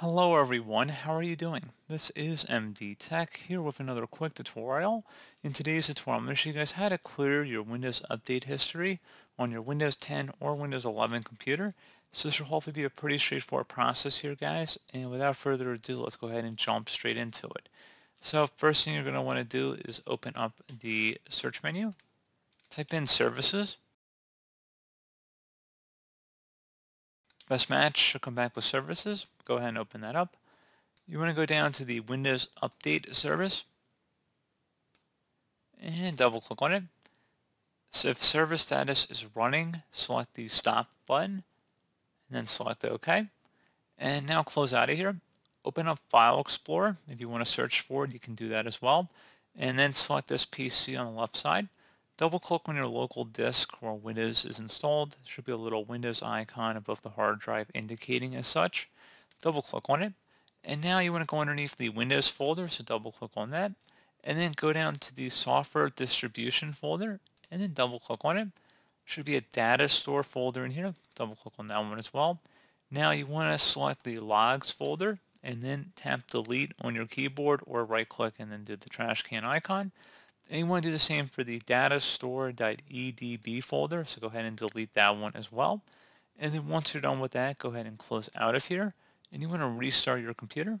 Hello everyone, how are you doing? This is MD Tech here with another quick tutorial. In today's tutorial, I'm going to show you guys how to clear your Windows Update history on your Windows 10 or Windows 11 computer. So this will hopefully be a pretty straightforward process here guys, and without further ado, let's go ahead and jump straight into it. So first thing you're going to want to do is open up the search menu, type in services, best match should come back with services. Go ahead and open that up. You want to go down to the Windows Update service and double click on it. So if service status is running, select the stop button and then select OK. And now close out of here. Open up File Explorer. If you want to search for it, you can do that as well. And then select this PC on the left side. Double click on your local disk where Windows is installed. There should be a little Windows icon above the hard drive indicating as such. Double click on it. And now you want to go underneath the Windows folder, so double click on that. And then go down to the software distribution folder and then double click on it. Should be a data store folder in here. Double click on that one as well. Now you want to select the logs folder and then tap delete on your keyboard or right click and then do the trash can icon. And you want to do the same for the datastore.edb folder, so go ahead and delete that one as well. And then once you're done with that, go ahead and close out of here. And you want to restart your computer.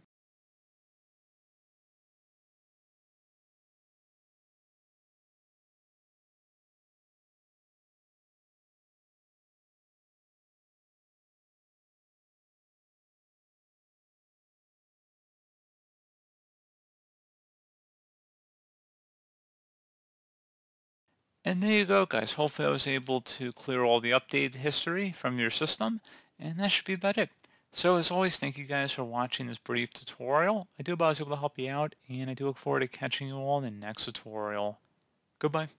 And there you go, guys. Hopefully I was able to clear all the updated history from your system, and that should be about it. So as always, thank you guys for watching this brief tutorial. I do hope I was able to help you out, and I do look forward to catching you all in the next tutorial. Goodbye.